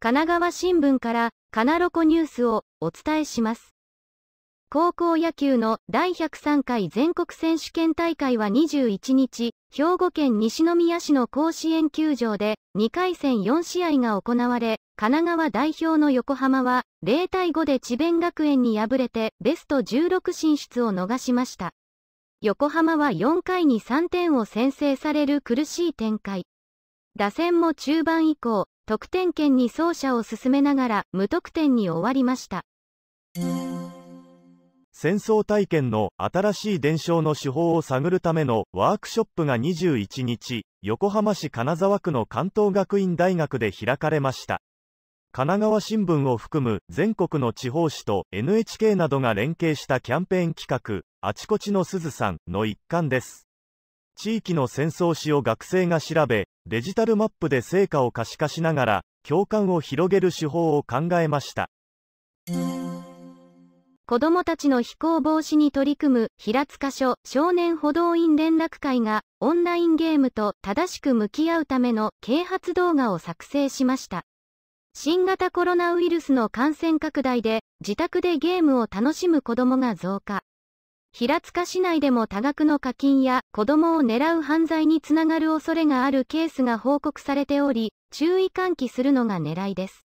神奈川新聞からカナロコニュースをお伝えします。高校野球の第103回全国選手権大会は21日、兵庫県西宮市の甲子園球場で2回戦4試合が行われ、神奈川代表の横浜は0対5で智弁学園に敗れてベスト16進出を逃しました。横浜は4回に3点を先制される苦しい展開。打線も中盤以降、得点圏に走者を進めながら無得点に終わりました。戦争体験の新しい伝承の手法を探るためのワークショップが21日、横浜市金沢区の関東学院大学で開かれました。神奈川新聞を含む全国の地方紙と NHK などが連携したキャンペーン企画、あちこちのすずさんの一環です。地域の戦争史を学生が調べ、デジタルマップで成果を可視化しながら、共感を広げる手法を考えました。子どもたちの非行防止に取り組む平塚署少年歩道院連絡会がオンラインゲームと正しく向き合うための啓発動画を作成しました。新型コロナウイルスの感染拡大で自宅でゲームを楽しむ子どもが増加。平塚市内でも多額の課金や子どもを狙う犯罪につながる恐れがあるケースが報告されており、注意喚起するのが狙いです。